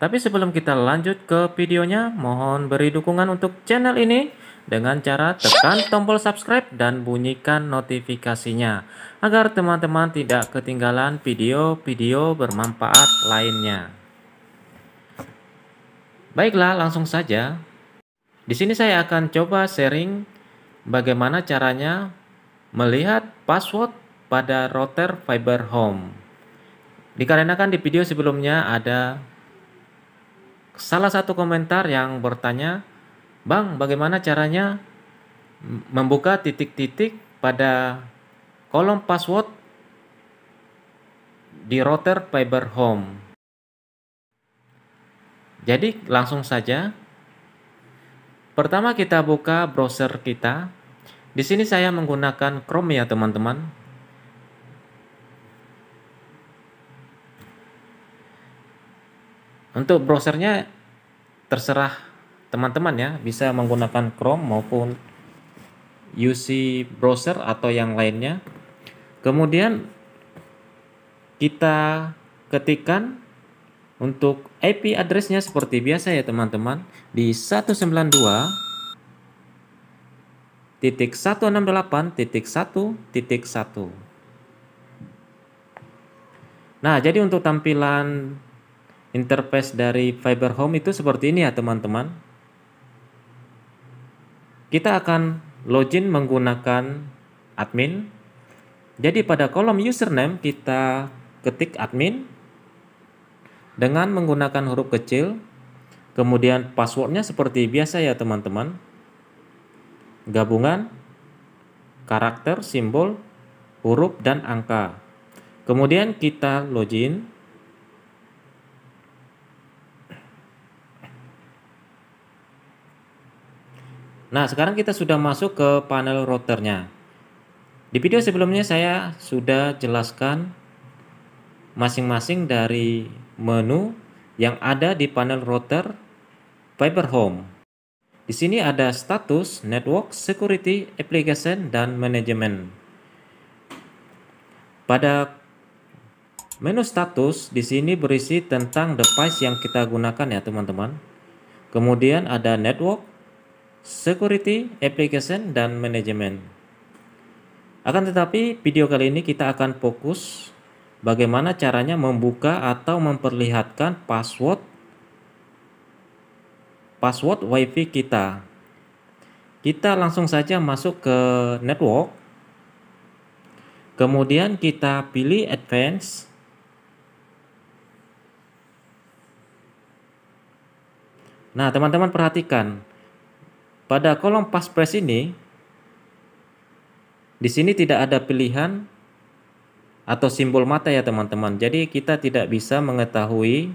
Tapi sebelum kita lanjut ke videonya, mohon beri dukungan untuk channel ini dengan cara tekan tombol subscribe dan bunyikan notifikasinya agar teman-teman tidak ketinggalan video-video bermanfaat lainnya. Baiklah, langsung saja. Di sini saya akan coba sharing bagaimana caranya melihat password pada router fiber home. Dikarenakan di video sebelumnya ada salah satu komentar yang bertanya, "Bang, bagaimana caranya membuka titik-titik pada kolom password di router Fiber Home?" Jadi, langsung saja. Pertama kita buka browser kita. Di sini saya menggunakan Chrome ya, teman-teman. Untuk browsernya terserah teman-teman ya, bisa menggunakan Chrome maupun UC browser atau yang lainnya. Kemudian kita ketikkan untuk IP addressnya seperti biasa ya teman-teman di titik titik titik 192.168.1.1. Nah, jadi untuk tampilan interface dari Fiber Home itu seperti ini ya teman-teman. Kita akan login menggunakan admin. Jadi pada kolom username kita ketik admin dengan menggunakan huruf kecil. Kemudian passwordnya seperti biasa ya teman-teman. Gabungan, karakter, simbol, huruf, dan angka. Kemudian kita login. Nah, sekarang kita sudah masuk ke panel routernya. Di video sebelumnya saya sudah jelaskan masing-masing dari menu yang ada di panel router Fiber Home. Di sini ada status, network, security, application, dan manajemen. Pada menu status, di sini berisi tentang device yang kita gunakan ya teman-teman. Kemudian ada network, security, application, dan manajemen. Akan tetapi, video kali ini kita akan fokus bagaimana caranya membuka atau memperlihatkan password password WiFi kita. Kita langsung saja masuk ke network. Kemudian kita pilih advance. Nah, teman-teman perhatikan. Pada kolom paspres press ini, di sini tidak ada pilihan atau simbol mata ya teman-teman. Jadi kita tidak bisa mengetahui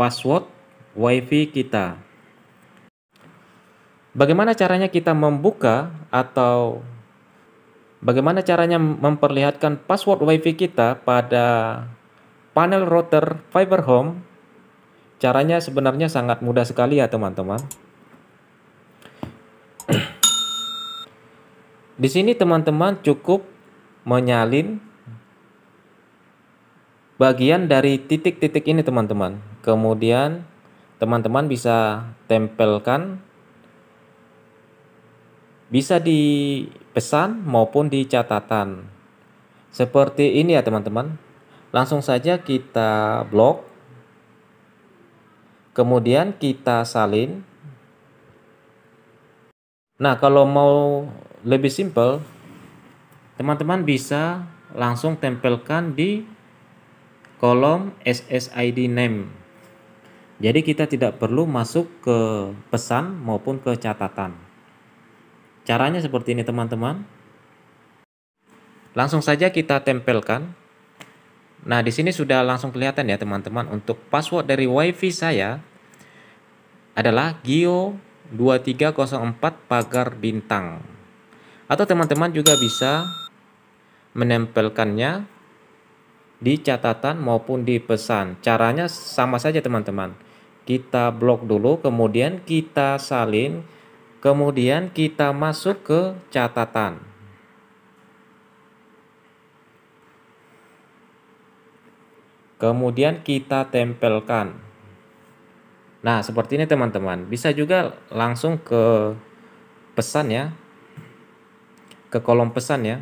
password WiFi kita. Bagaimana caranya kita membuka atau bagaimana caranya memperlihatkan password WiFi kita pada panel router fiber home? Caranya sebenarnya sangat mudah sekali ya teman-teman. Di sini teman-teman cukup menyalin bagian dari titik-titik ini teman-teman. Kemudian teman-teman bisa tempelkan bisa di pesan maupun di catatan. Seperti ini ya teman-teman. Langsung saja kita blok. Kemudian kita salin. Nah, kalau mau lebih simple, teman-teman bisa langsung tempelkan di kolom SSID name jadi kita tidak perlu masuk ke pesan maupun ke catatan caranya seperti ini teman-teman langsung saja kita tempelkan nah di sini sudah langsung kelihatan ya teman-teman untuk password dari wifi saya adalah geo 2304 pagar bintang atau teman-teman juga bisa menempelkannya di catatan maupun di pesan. Caranya sama saja teman-teman. Kita blok dulu, kemudian kita salin, kemudian kita masuk ke catatan. Kemudian kita tempelkan. Nah, seperti ini teman-teman. Bisa juga langsung ke pesan ya ke kolom pesan ya.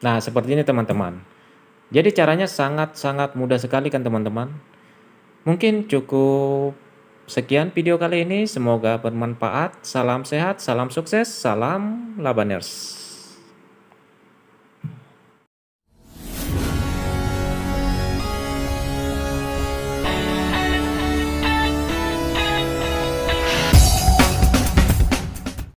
Nah, seperti ini teman-teman. Jadi caranya sangat-sangat mudah sekali kan teman-teman. Mungkin cukup sekian video kali ini. Semoga bermanfaat. Salam sehat, salam sukses, salam Labaners.